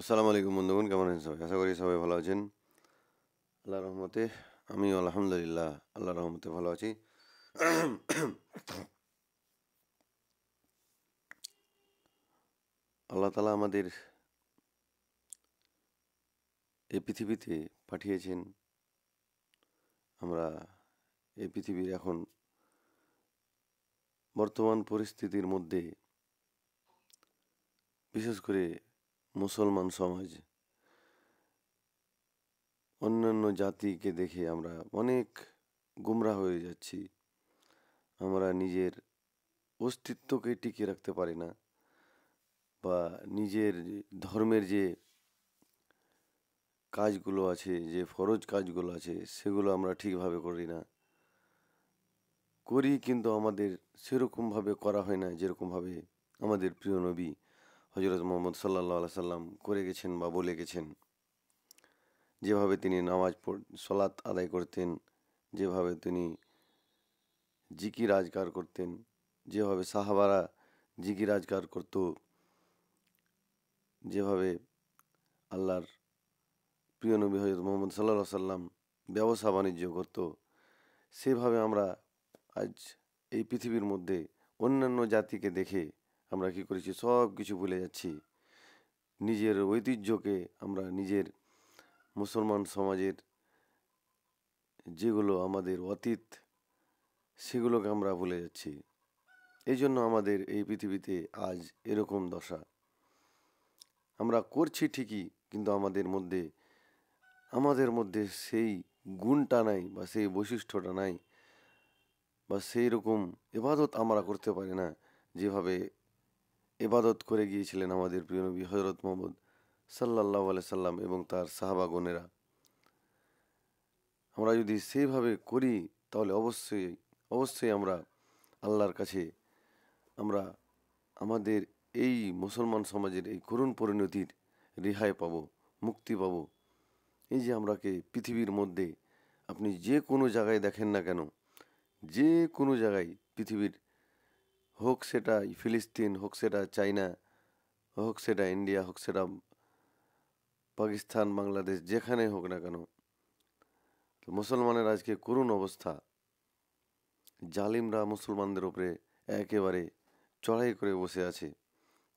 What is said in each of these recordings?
আসসালামু আলাইকুম বন্ধুগণ কেমন আছেন সবাই আশা করি সবাই ভালো আছেন আল্লাহ রহমতে আমি আলহামদুলিল্লাহ আল্লাহ রহমতে ভালো আছি আল্লাহ তালা আমাদের এই পৃথিবীতে পাঠিয়েছেন আমরা এই পৃথিবীর এখন বর্তমান পরিস্থিতির মধ্যে বিশেষ করে মুসলমান সমাজ অন্যান্য জাতিকে দেখে আমরা অনেক গুমরা হয়ে যাচ্ছি আমরা নিজের অস্তিত্বকে টিকিয়ে রাখতে পারি না বা নিজের ধর্মের যে কাজগুলো আছে যে ফরজ কাজগুলো আছে সেগুলো আমরা ঠিকভাবে করি না করি কিন্তু আমাদের সেরকমভাবে করা হয় না যেরকমভাবে আমাদের প্রিয় নবী হজরত মোহাম্মদ সাল্লা সাল্লাম করে গেছেন বা বলে গেছেন যেভাবে তিনি নামাজ পড় সলাৎ আদায় করতেন যেভাবে তিনি জিকি রাজগার করতেন যেভাবে সাহাবারা জিকি রাজগার করত যেভাবে আল্লাহর প্রিয় নবী হজরত মোহাম্মদ সাল্লা সাল্লাম ব্যবসা বাণিজ্য করত সেভাবে আমরা আজ এই পৃথিবীর মধ্যে অন্যান্য জাতিকে দেখে আমরা কি করেছি সব কিছু ভুলে যাচ্ছি নিজের ঐতিহ্যকে আমরা নিজের মুসলমান সমাজের যেগুলো আমাদের অতীত সেগুলোকে আমরা ভুলে যাচ্ছি এই জন্য আমাদের এই পৃথিবীতে আজ এরকম দশা আমরা করছি ঠিকই কিন্তু আমাদের মধ্যে আমাদের মধ্যে সেই গুণটা নাই বা সেই বৈশিষ্ট্যটা নাই বা সেই রকম এবাদত আমরা করতে পারি না যেভাবে এবাদত করে গিয়েছিলেন আমাদের প্রিয় নবী হজরত মোহাম্মদ সাল্লাহ সাল্লাম এবং তার সাহাবাগনেরা আমরা যদি সেইভাবে করি তাহলে অবশ্যই অবশ্যই আমরা আল্লাহর কাছে আমরা আমাদের এই মুসলমান সমাজের এই করুণ পরিণতির রেহাই পাব মুক্তি পাব এই যে আমরাকে পৃথিবীর মধ্যে আপনি যে কোনো জায়গায় দেখেন না কেন যে কোনো জায়গায় পৃথিবীর হোক সেটা ফিলিস্তিন হোক সেটা চাইনা হোক সেটা ইন্ডিয়া হোক সেটা পাকিস্তান বাংলাদেশ যেখানে হোক না কেন মুসলমানের আজকে করুণ অবস্থা জালিমরা মুসলমানদের উপরে একেবারে চড়াই করে বসে আছে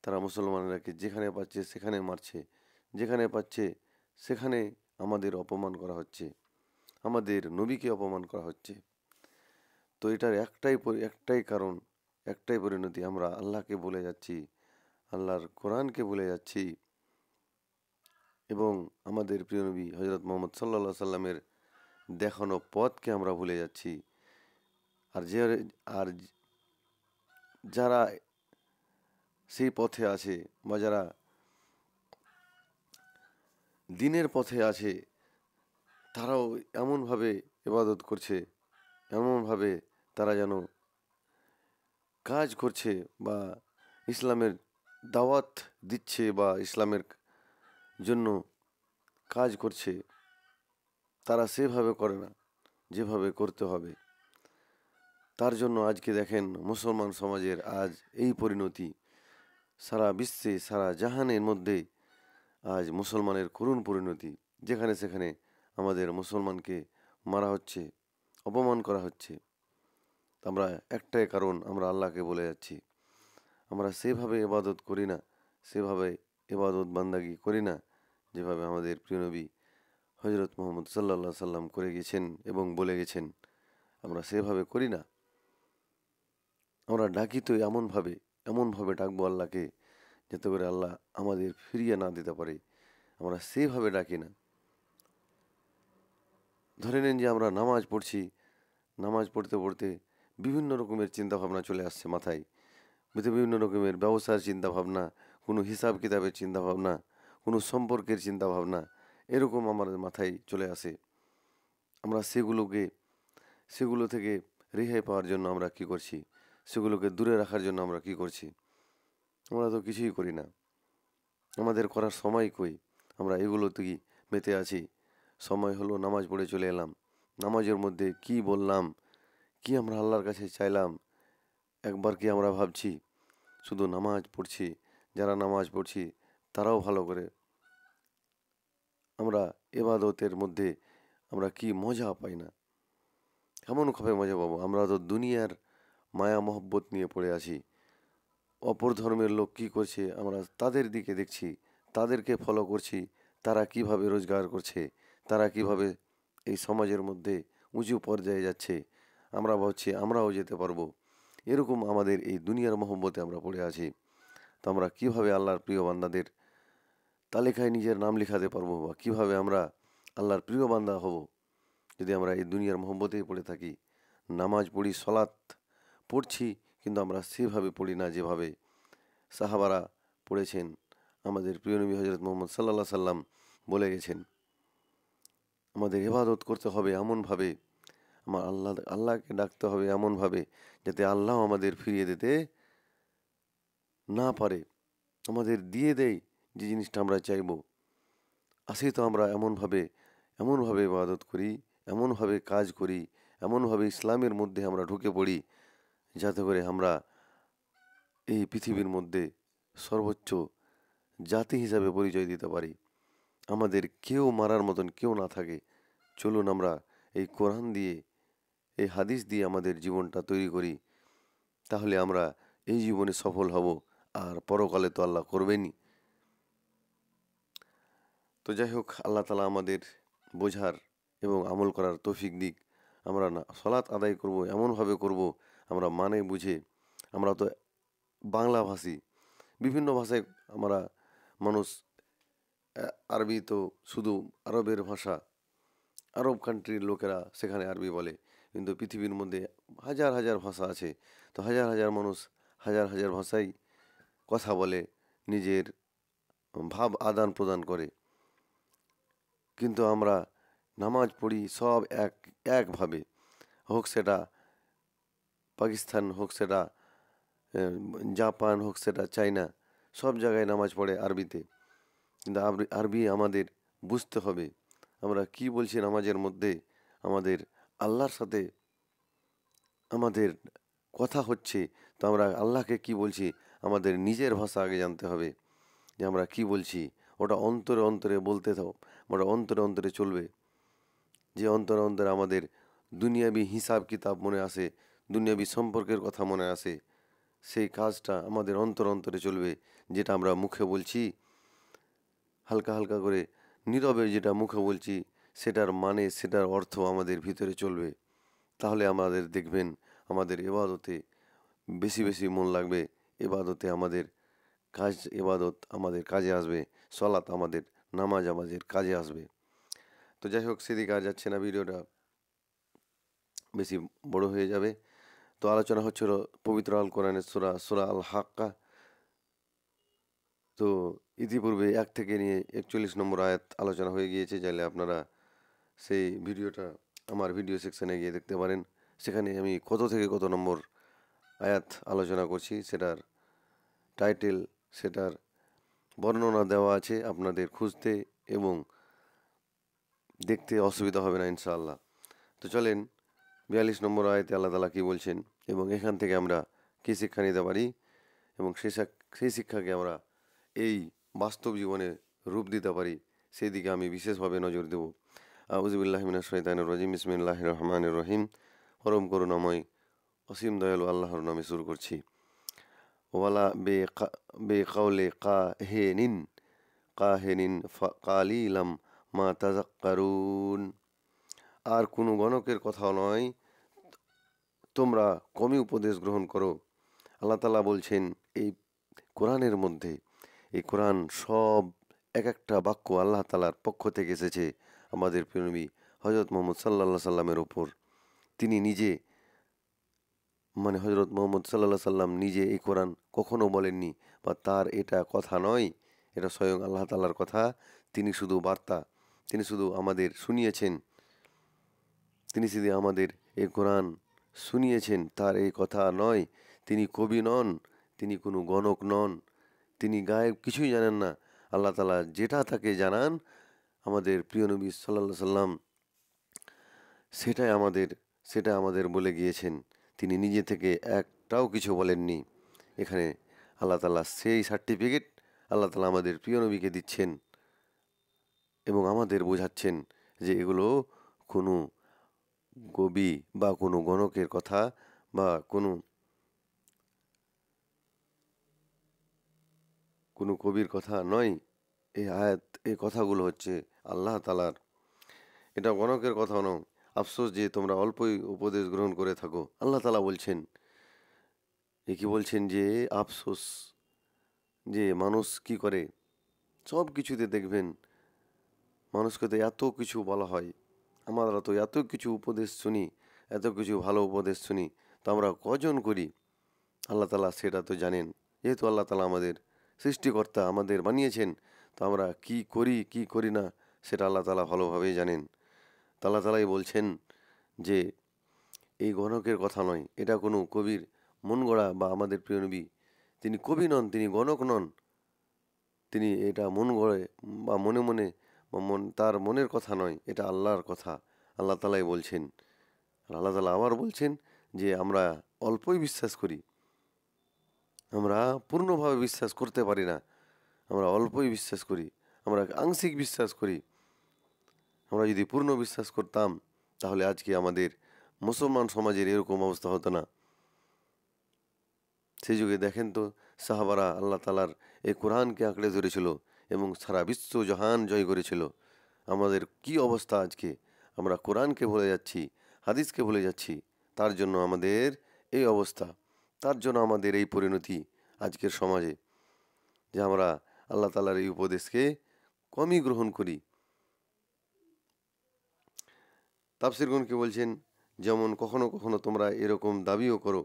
তারা মুসলমানেরাকে যেখানে পাচ্ছে সেখানে মারছে যেখানে পাচ্ছে সেখানে আমাদের অপমান করা হচ্ছে আমাদের নবীকে অপমান করা হচ্ছে তো এটার একটাই একটাই কারণ একটাই পরিণতি আমরা আল্লাহকে বলে যাচ্ছি আল্লাহর কোরআনকে বলে যাচ্ছি এবং আমাদের প্রিয় নবী হজরত মোহাম্মদ সাল্লা সাল্লামের দেখানো পথকে আমরা ভুলে যাচ্ছি আর যে আর যারা সেই পথে আছে বা যারা দিনের পথে আছে তারাও এমনভাবে ইবাদত করছে এমনভাবে তারা যেন কাজ করছে বা ইসলামের দাওয়াত দিচ্ছে বা ইসলামের জন্য কাজ করছে তারা সেভাবে করে না যেভাবে করতে হবে তার জন্য আজকে দেখেন মুসলমান সমাজের আজ এই পরিণতি সারা বিশ্বে সারা জাহানের মধ্যে আজ মুসলমানের করুণ পরিণতি যেখানে সেখানে আমাদের মুসলমানকে মারা হচ্ছে অপমান করা হচ্ছে আমরা একটাই কারণ আমরা আল্লাহকে বলে যাচ্ছি আমরা সেভাবে এবাদত করি না সেভাবে এবাদত বান্দাগি করি না যেভাবে আমাদের প্রিয় নবী হজরত মোহাম্মদ সাল্লা সাল্লাম করে গেছেন এবং বলে গেছেন আমরা সেভাবে করি না আমরা ডাকি তো এমনভাবে এমনভাবে ডাকবো আল্লাহকে যাতে করে আল্লাহ আমাদের ফিরিয়ে না দিতে পারে আমরা সেভাবে ডাকি না ধরে নিন যে আমরা নামাজ পড়ছি নামাজ পড়তে পড়তে বিভিন্ন রকমের চিন্তাভাবনা চলে আসছে মাথায় বিভিন্ন রকমের ব্যবসার চিন্তাভাবনা কোনো হিসাব কিতাবের চিন্তাভাবনা কোনো সম্পর্কের চিন্তাভাবনা এরকম আমাদের মাথায় চলে আসে আমরা সেগুলোকে সেগুলো থেকে রেহাই পাওয়ার জন্য আমরা কি করছি সেগুলোকে দূরে রাখার জন্য আমরা কি করছি আমরা তো কিছুই করি না আমাদের করার সময় কই আমরা এগুলো থেকে মেতে আছি সময় হলো নামাজ পড়ে চলে এলাম নামাজের মধ্যে কি বললাম কি আমরা আল্লাহর কাছে চাইলাম একবার কি আমরা ভাবছি শুধু নামাজ পড়ছি যারা নামাজ পড়ছি তারাও ভালো করে আমরা এবাদতের মধ্যে আমরা কি মজা পাই না কেমন খবে মজা পাবো আমরা তো দুনিয়ার মায়া মহব্বত নিয়ে পড়ে আছি অপর ধর্মের লোক কী করছে আমরা তাদের দিকে দেখছি তাদেরকে ফলো করছি তারা কিভাবে রোজগার করছে তারা কিভাবে এই সমাজের মধ্যে উঁচু পর্যায়ে যাচ্ছে আমরা ভাবছি আমরাও যেতে পারবো এরকম আমাদের এই দুনিয়ার মহব্বতে আমরা পড়ে আছি তো আমরা কীভাবে আল্লাহর প্রিয় বান্দাদের তালিকায় নিজের নাম লেখাতে পারবো বা কীভাবে আমরা আল্লাহর প্রিয় বান্দা হব যদি আমরা এই দুনিয়ার মহব্বতেই পড়ে থাকি নামাজ পড়ি সলাৎ পড়ছি কিন্তু আমরা সেভাবে পড়ি না যেভাবে সাহাবারা পড়েছেন আমাদের প্রিয় নবী হজরত মোহাম্মদ সাল্লাহ সাল্লাম বলে গেছেন আমাদের হেফাজত করতে হবে এমনভাবে মা আল্লাহ আল্লাহকে ডাকতে হবে এমনভাবে যাতে আল্লাহ আমাদের ফিরিয়ে দিতে না পারে আমাদের দিয়ে দেয় যে জিনিসটা আমরা চাইব আসি তো আমরা এমনভাবে এমনভাবে ইবাদত করি এমনভাবে কাজ করি এমনভাবে ইসলামের মধ্যে আমরা ঢুকে পড়ি যাতে করে আমরা এই পৃথিবীর মধ্যে সর্বোচ্চ জাতি হিসাবে পরিচয় দিতে পারি আমাদের কেউ মারার মতন কেউ না থাকে চলুন আমরা এই কোরআন দিয়ে এই হাদিস দিয়ে আমাদের জীবনটা তৈরি করি তাহলে আমরা এই জীবনে সফল হব আর পরকালে তো আল্লাহ করবেনি তো যাই হোক আল্লাহ তালা আমাদের বোঝার এবং আমল করার তৌফিক দিক আমরা না সলাৎ আদায় করব এমনভাবে করব আমরা মানে বুঝে আমরা তো বাংলা ভাষী বিভিন্ন ভাষায় আমরা মানুষ আরবি তো শুধু আরবের ভাষা আরব কান্ট্রির লোকেরা সেখানে আরবি বলে কিন্তু পৃথিবীর মধ্যে হাজার হাজার ভাষা আছে তো হাজার হাজার মানুষ হাজার হাজার ভাষায় কথা বলে নিজের ভাব আদান প্রদান করে কিন্তু আমরা নামাজ পড়ি সব এক একভাবে হোক সেটা পাকিস্তান হোক সেটা জাপান হোক সেটা চাইনা সব জায়গায় নামাজ পড়ে আরবিতে কিন্তু আরবি আমাদের বুঝতে হবে আমরা কি বলছি নামাজের মধ্যে আমাদের আল্লাহর সাথে আমাদের কথা হচ্ছে তো আমরা আল্লাহকে কি বলছি আমাদের নিজের ভাষা আগে জানতে হবে যে আমরা কি বলছি ওটা অন্তরে অন্তরে বলতে থাও ওটা অন্তরে অন্তরে চলবে যে অন্তরে অন্তরে আমাদের দুনিয়াবি হিসাব কিতাব মনে আসে দুনিয়াবি সম্পর্কের কথা মনে আসে সেই কাজটা আমাদের অন্তর অন্তরে চলবে যেটা আমরা মুখে বলছি হালকা হালকা করে নীরবে যেটা মুখে বলছি সেটার মানে সেটার অর্থ আমাদের ভিতরে চলবে তাহলে আমাদের দেখবেন আমাদের এবাদতে বেশি বেশি মন লাগবে এবাদতে আমাদের কাজ এবাদত আমাদের কাজে আসবে সলাত আমাদের নামাজ আমাদের কাজে আসবে তো যাই হোক সেদিকে আর যাচ্ছে না ভিডিওটা বেশি বড় হয়ে যাবে তো আলোচনা হচ্ছিল পবিত্র আল কোরআনের সুরা সুরা আল হাক্কা তো ইতিপূর্বে এক থেকে নিয়ে একচল্লিশ নম্বর আয়াত আলোচনা হয়ে গিয়েছে যাইলে আপনারা সেই ভিডিওটা আমার ভিডিও সেকশানে গিয়ে দেখতে পারেন সেখানে আমি কত থেকে কত নম্বর আয়াত আলোচনা করছি সেটার টাইটেল সেটার বর্ণনা দেওয়া আছে আপনাদের খুঁজতে এবং দেখতে অসুবিধা হবে না ইনশাআল্লাহ তো চলেন বিয়াল্লিশ নম্বর আয়তে আল্লাহ তালা কী বলছেন এবং এখান থেকে আমরা কী শিক্ষা নিতে পারি এবং সেই সেই শিক্ষাকে আমরা এই বাস্তব জীবনে রূপ দিতে পারি সেই দিকে আমি বিশেষভাবে নজর দেব আউজিবুল্লাহমিনা শৈতান রজিম ইসমিল্লাহ রহমান রহিম পরম করুণাময় অসীম দয়ালু আল্লাহর নামে শুরু করছি ওয়ালা বে বে কাউলে কা হে নিন কা হে নিন ইলাম মা তাজাক্কারুন আর কোনো গণকের কথাও নয় তোমরা কমই উপদেশ গ্রহণ করো আল্লাহ তালা বলছেন এই কোরআনের মধ্যে এই কোরআন সব এক একটা বাক্য আল্লাহ তালার পক্ষ থেকে এসেছে আমাদের প্রেমী হজরত মোহাম্মদ সাল্লা সাল্লামের ওপর তিনি নিজে মানে হজরত মোহাম্মদ সাল্লা সাল্লাম নিজে এই কোরআন কখনও বলেননি বা তার এটা কথা নয় এটা স্বয়ং আল্লাহ তাল্লার কথা তিনি শুধু বার্তা তিনি শুধু আমাদের শুনিয়েছেন তিনি শুধু আমাদের এই কোরআন শুনিয়েছেন তার এই কথা নয় তিনি কবি নন তিনি কোনো গণক নন তিনি গায়েব কিছুই জানেন না আল্লাহ তালা যেটা তাকে জানান আমাদের প্রিয় নবী সাল্লা সাল্লাম সেটাই আমাদের সেটা আমাদের বলে গিয়েছেন তিনি নিজে থেকে একটাও কিছু বলেননি এখানে আল্লাহ তালা সেই সার্টিফিকেট আল্লাহ তালা আমাদের প্রিয় নবীকে দিচ্ছেন এবং আমাদের বোঝাচ্ছেন যে এগুলো কোনো কবি বা কোনো গণকের কথা বা কোনো কোনো কবির কথা নয় এই আয়াত এই কথাগুলো হচ্ছে আল্লাহ তালার এটা গণকের কথা নয় আফসোস যে তোমরা অল্পই উপদেশ গ্রহণ করে থাকো আল্লাহ তালা বলছেন এ কি বলছেন যে আফসোস যে মানুষ কি করে সব কিছুতে দেখবেন মানুষকে তো এত কিছু বলা হয় আমরা তো এত কিছু উপদেশ শুনি এত কিছু ভালো উপদেশ শুনি তো আমরা কজন করি আল্লাহ তালা সেটা তো জানেন যেহেতু আল্লাহ তালা আমাদের সৃষ্টিকর্তা আমাদের বানিয়েছেন তো আমরা কি করি কি করি না সেটা আল্লাহ তালা ভালোভাবেই জানেন তাল্লা তালাই বলছেন যে এই গণকের কথা নয় এটা কোনো কবির মন গড়া বা আমাদের প্রিয় নবী তিনি কবি নন তিনি গণক নন তিনি এটা মন গড়ে বা মনে মনে বা মন তার মনের কথা নয় এটা আল্লাহর কথা আল্লাহ তালাই বলছেন আল্লাহ তালা আবার বলছেন যে আমরা অল্পই বিশ্বাস করি আমরা পূর্ণভাবে বিশ্বাস করতে পারি না আমরা অল্পই বিশ্বাস করি আমরা আংশিক বিশ্বাস করি আমরা যদি পূর্ণ বিশ্বাস করতাম তাহলে আজকে আমাদের মুসলমান সমাজের এরকম অবস্থা হতো না সেই যুগে দেখেন তো সাহাবারা আল্লাহ তালার এই কোরআনকে আঁকড়ে ধরেছিল এবং সারা বিশ্ব জাহান জয় করেছিল আমাদের কি অবস্থা আজকে আমরা কোরআনকে ভুলে যাচ্ছি হাদিসকে ভুলে যাচ্ছি তার জন্য আমাদের এই অবস্থা তার জন্য আমাদের এই পরিণতি আজকের সমাজে যে আমরা আল্লাহ তালার এই উপদেশকে কমই গ্রহণ করি তাপসিরগণকে বলছেন যেমন কখনো কখনো তোমরা এরকম দাবিও করো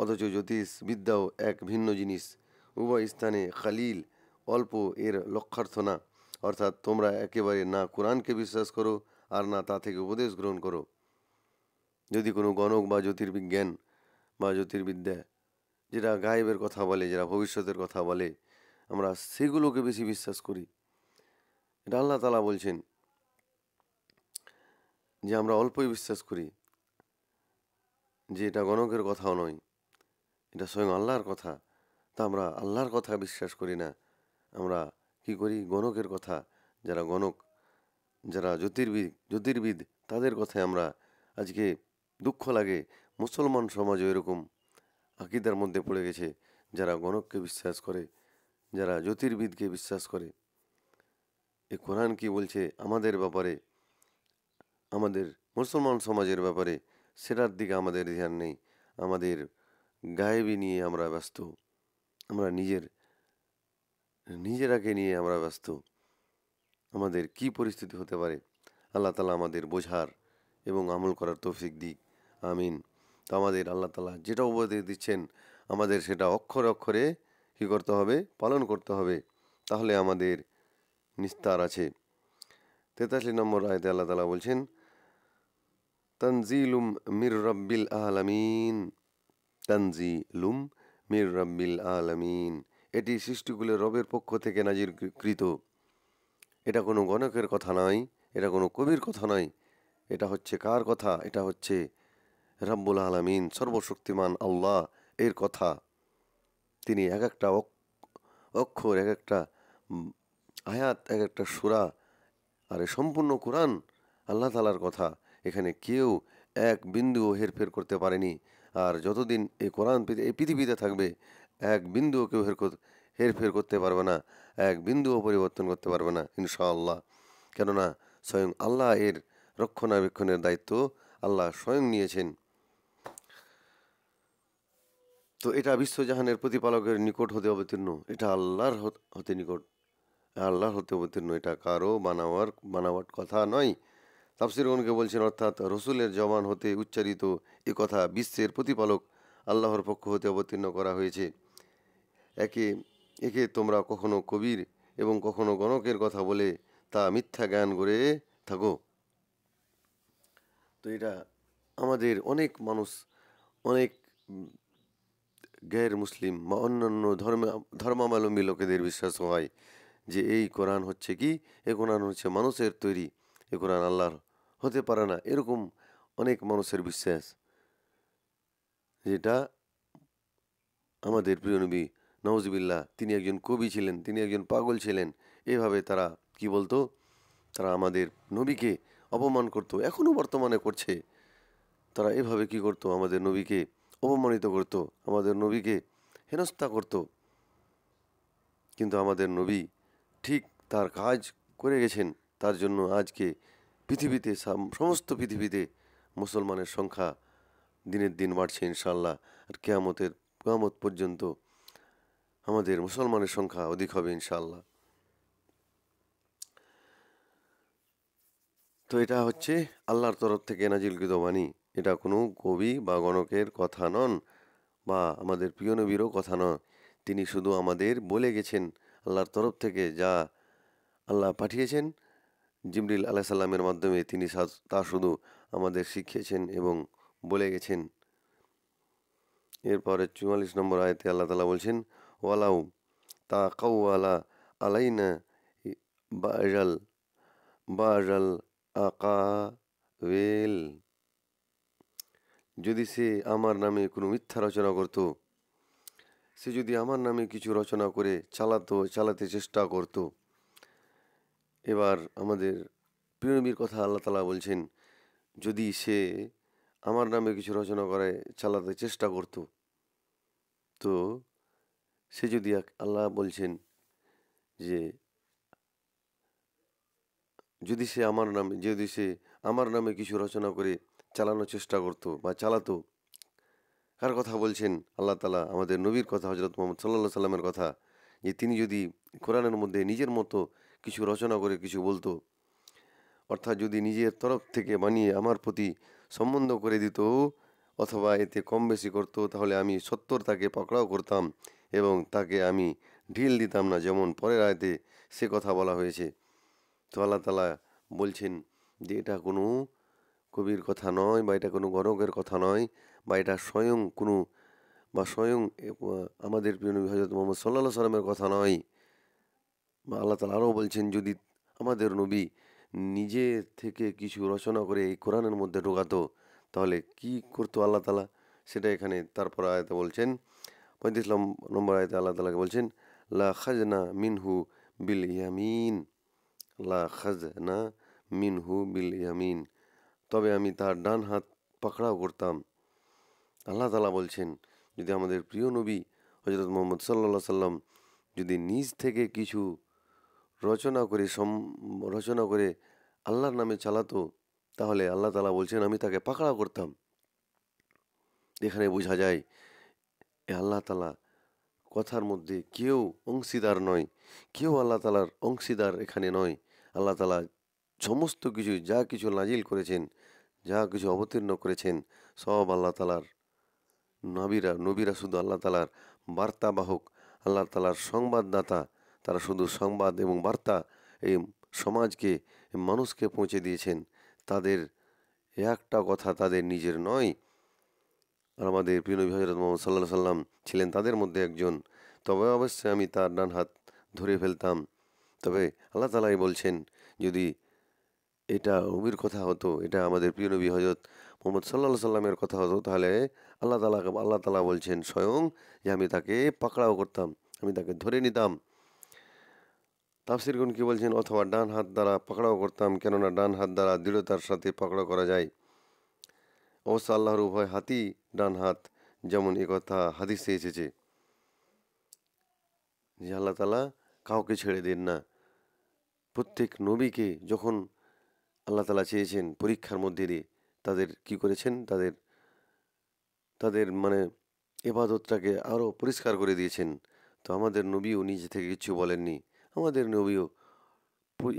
অথচ জ্যোতিষ বিদ্যাও এক ভিন্ন জিনিস উভয় স্থানে খালিল অল্প এর লক্ষ্যার্থ না অর্থাৎ তোমরা একেবারে না কোরআনকে বিশ্বাস করো আর না তা থেকে উপদেশ গ্রহণ করো যদি কোনো গণক বা জ্যোতির্বিজ্ঞান বা জ্যোতির্বিদ্যা যেটা গায়েবের কথা বলে যারা ভবিষ্যতের কথা বলে আমরা সেগুলোকে বেশি বিশ্বাস করি এটা আল্লাহ তালা বলছেন যে আমরা অল্পই বিশ্বাস করি যে এটা গণকের কথাও নয় এটা স্বয়ং আল্লাহর কথা তা আমরা আল্লাহর কথা বিশ্বাস করি না আমরা কি করি গণকের কথা যারা গণক যারা জ্যোতির্বিদ জ্যোতির্বিদ তাদের কথায় আমরা আজকে দুঃখ লাগে মুসলমান সমাজও এরকম আকিদার মধ্যে পড়ে গেছে যারা গণককে বিশ্বাস করে যারা জ্যোতির্বিদকে বিশ্বাস করে এ কোরআন কি বলছে আমাদের ব্যাপারে আমাদের মুসলমান সমাজের ব্যাপারে সেটার দিকে আমাদের ধ্যান নেই আমাদের গায়েবি নিয়ে আমরা ব্যস্ত আমরা নিজের নিজেরাকে নিয়ে আমরা ব্যস্ত আমাদের কি পরিস্থিতি হতে পারে আল্লাহ তালা আমাদের বোঝার এবং আমল করার তৌফিক দিক আমিন তো আমাদের আল্লাহ তালা যেটা উপদেশ দিচ্ছেন আমাদের সেটা অক্ষরে অক্ষরে কী করতে হবে পালন করতে হবে তাহলে আমাদের নিস্তার আছে তেতাশি নম্বর আয়তে আল্লাহ তালা বলছেন তনজিলুম মির রব্বিল আলামিন লুম মির রব্বিল আলমিন এটি সৃষ্টিগুলো রবের পক্ষ থেকে নাজির কৃত এটা কোনো গণকের কথা নয় এটা কোনো কবির কথা নয় এটা হচ্ছে কার কথা এটা হচ্ছে রাব্বুল আলমিন সর্বশক্তিমান আল্লাহ এর কথা তিনি এক একটা অক্ষর এক একটা আয়াত এক একটা সুরা আর সম্পূর্ণ কোরআন আল্লাহ তালার কথা এখানে কেউ এক বিন্দুও হেরফের করতে পারেনি আর যতদিন এই কোরআন এই পৃথিবীতে থাকবে এক বিন্দুও কেউ হের হেরফের করতে পারবে না এক বিন্দুও পরিবর্তন করতে পারবে না ইনশাআল্লাহ কেননা স্বয়ং আল্লাহ এর রক্ষণাবেক্ষণের দায়িত্ব আল্লাহ স্বয়ং নিয়েছেন তো এটা বিশ্বজাহানের প্রতিপালকের নিকট হতে অবতীর্ণ এটা আল্লাহর হতে নিকট আল্লাহর হতে অবতীর্ণ এটা কারো বানাওয়ার বানাওয়ার কথা নয় তাফসিরগণকে বলছেন অর্থাৎ রসুলের জমান হতে উচ্চারিত এ কথা বিশ্বের প্রতিপালক আল্লাহর পক্ষ হতে অবতীর্ণ করা হয়েছে একে একে তোমরা কখনো কবির এবং কখনো গণকের কথা বলে তা মিথ্যা জ্ঞান করে থাকো তো এটা আমাদের অনেক মানুষ অনেক গ্যার মুসলিম বা অন্যান্য ধর্ম ধর্মাবলম্বী লোকেদের বিশ্বাস হয় যে এই কোরআন হচ্ছে কি এ কোরআন হচ্ছে মানুষের তৈরি এ কোরআন আল্লাহর হতে পারে না এরকম অনেক মানুষের বিশ্বাস যেটা আমাদের প্রিয় নবী নওয়াজবিল্লা তিনি একজন কবি ছিলেন তিনি একজন পাগল ছিলেন এভাবে তারা কি বলতো তারা আমাদের নবীকে অপমান করত এখনও বর্তমানে করছে তারা এভাবে কি করত আমাদের নবীকে অপমানিত করত আমাদের নবীকে হেনস্থা করত কিন্তু আমাদের নবী ঠিক তার কাজ করে গেছেন তার জন্য আজকে পৃথিবীতে সমস্ত পৃথিবীতে মুসলমানের সংখ্যা দিনের দিন বাড়ছে ইনশাল্লাহ আর কেয়ামতের কেয়ামত পর্যন্ত আমাদের মুসলমানের সংখ্যা অধিক হবে ইনশাল্লাহ তো এটা হচ্ছে আল্লাহর তরফ থেকে নাজিলকৃত বাণী এটা কোনো কবি বা গণকের কথা নন বা আমাদের প্রিয় নবীরও কথা নয় তিনি শুধু আমাদের বলে গেছেন আল্লাহর তরফ থেকে যা আল্লাহ পাঠিয়েছেন জিবরিল আলাহ সাল্লামের মাধ্যমে তিনি তা শুধু আমাদের শিখিয়েছেন এবং বলে গেছেন এরপরে চুয়াল্লিশ নম্বর আয়তে আল্লাহ তালা বলছেন ওয়ালাউ তা আলা আলাইনা বাজাল বাজাল আকা ওয়েল যদি সে আমার নামে কোনো মিথ্যা রচনা করত সে যদি আমার নামে কিছু রচনা করে চালাতো চালাতে চেষ্টা করতো এবার আমাদের প্রিয় নবীর কথা আল্লাহ তালা বলছেন যদি সে আমার নামে কিছু রচনা করে চালাতে চেষ্টা করত তো সে যদি আল্লাহ বলছেন যে যদি সে আমার নামে যদি সে আমার নামে কিছু রচনা করে চালানোর চেষ্টা করত বা চালাতো কার কথা বলছেন আল্লাহ তালা আমাদের নবীর কথা হজরত মোহাম্মদ সাল্লা সাল্লামের কথা যে তিনি যদি কোরআনের মধ্যে নিজের মতো কিছু রচনা করে কিছু বলতো অর্থাৎ যদি নিজের তরফ থেকে বানিয়ে আমার প্রতি সম্বন্ধ করে দিত অথবা এতে কম বেশি করতো তাহলে আমি সত্তর তাকে পাকড়াও করতাম এবং তাকে আমি ঢিল দিতাম না যেমন পরের আয়তে সে কথা বলা হয়েছে তো আল্লাহ তালা বলছেন যে এটা কোনো কবির কথা নয় বা এটা কোনো গরকের কথা নয় বা এটা স্বয়ং কোনো বা স্বয়ং আমাদের প্রিয় নবী হজরত মোহাম্মদ সাল্লাহ সাল্লামের কথা নয় আল্লাহ তালা আরও বলছেন যদি আমাদের নবী নিজে থেকে কিছু রচনা করে এই কোরআনের মধ্যে ঢোকাতো তাহলে কি করতো আল্লাহ তালা সেটা এখানে তারপর আয়তা বলছেন পঁয়ত্রিশ নম্বর আয়তা আল্লাহ তালাকে বলছেন লা খাজনা মিনহু বিল ইয়ামিন লা খাজনা মিনহু বিল ইয়ামিন তবে আমি তার ডান হাত পাকড়াও করতাম আল্লাহ তালা বলছেন যদি আমাদের প্রিয় নবী হজরত মোহাম্মদ সাল্লা সাল্লাম যদি নিজ থেকে কিছু রচনা করে সম রচনা করে আল্লাহর নামে চালাতো তাহলে আল্লাহ তালা বলছেন আমি তাকে পাকড়া করতাম এখানে বোঝা যায় এ আল্লাহ তালা কথার মধ্যে কেউ অংশীদার নয় কেউ আল্লাহ তালার অংশীদার এখানে নয় আল্লাহ তালা সমস্ত কিছু যা কিছু নাজিল করেছেন যা কিছু অবতীর্ণ করেছেন সব আল্লাহ তালার নবীরা নবীরা শুধু আল্লাহ তালার বার্তাবাহক আল্লাহ তালার সংবাদদাতা তারা শুধু সংবাদ এবং বার্তা এই সমাজকে মানুষকে পৌঁছে দিয়েছেন তাদের একটা কথা তাদের নিজের নয় আর আমাদের প্রিয় নবী হজরত মোহাম্মদ সাল্লাহ সাল্লাম ছিলেন তাদের মধ্যে একজন তবে অবশ্যই আমি তার ডান হাত ধরে ফেলতাম তবে আল্লাহ তালাই বলছেন যদি এটা অবির কথা হতো এটা আমাদের প্রিয় নবী হজরত মোহাম্মদ সাল্লাহ সাল্লামের কথা হতো তাহলে আল্লাহ তালা আল্লাহ তালা বলছেন স্বয়ং যে আমি তাকে পাকড়াও করতাম আমি তাকে ধরে নিতাম তাফসিরগুন কি বলছেন অথবা ডান হাত দ্বারা পাকড়াও করতাম কেননা ডান হাত দ্বারা দৃঢ়তার সাথে পাকড়াও করা যায় অবশ্য আল্লাহর উভয় হাতই ডান হাত যেমন কথা হাদিসে এসেছে যে আল্লাহ তালা কাউকে ছেড়ে দেন না প্রত্যেক নবীকে যখন আল্লাহ তালা চেয়েছেন পরীক্ষার মধ্যে দিয়ে তাদের কি করেছেন তাদের তাদের মানে এবাদতটাকে আরও পরিষ্কার করে দিয়েছেন তো আমাদের নবীও নিজে থেকে কিছু বলেননি আমাদের নবীও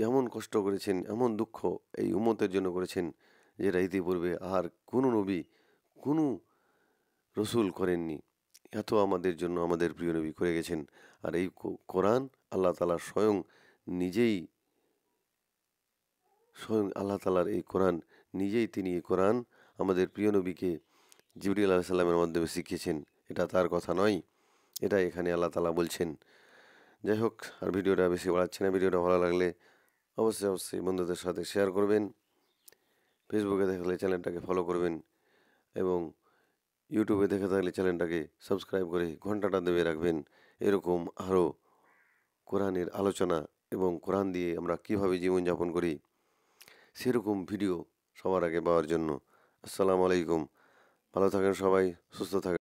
এমন কষ্ট করেছেন এমন দুঃখ এই উম্মতের জন্য করেছেন যেটা ইতিপূর্বে আর কোনো নবী কোনো রসুল করেননি এত আমাদের জন্য আমাদের প্রিয় নবী করে গেছেন আর এই কোরআন আল্লাহ তালা স্বয়ং নিজেই স্বয়ং আল্লাহ তালার এই কোরআন নিজেই তিনি এই কোরআন আমাদের প্রিয় নবীকে জিবরি আল্লাহ সাল্লামের মাধ্যমে শিখিয়েছেন এটা তার কথা নয় এটা এখানে আল্লাহ তালা বলছেন যাই হোক আর ভিডিওটা বেশি বাড়াচ্ছি না ভিডিওটা ভালো লাগলে অবশ্যই অবশ্যই বন্ধুদের সাথে শেয়ার করবেন ফেসবুকে দেখলে চ্যানেলটাকে ফলো করবেন এবং ইউটিউবে দেখে থাকলে চ্যানেলটাকে সাবস্ক্রাইব করে ঘন্টাটা দেবে রাখবেন এরকম আরও কোরআনের আলোচনা এবং কোরআন দিয়ে আমরা কীভাবে জীবনযাপন করি সেরকম ভিডিও সবার আগে পাওয়ার জন্য আসসালামু আলাইকুম ভালো থাকেন সবাই সুস্থ থাকেন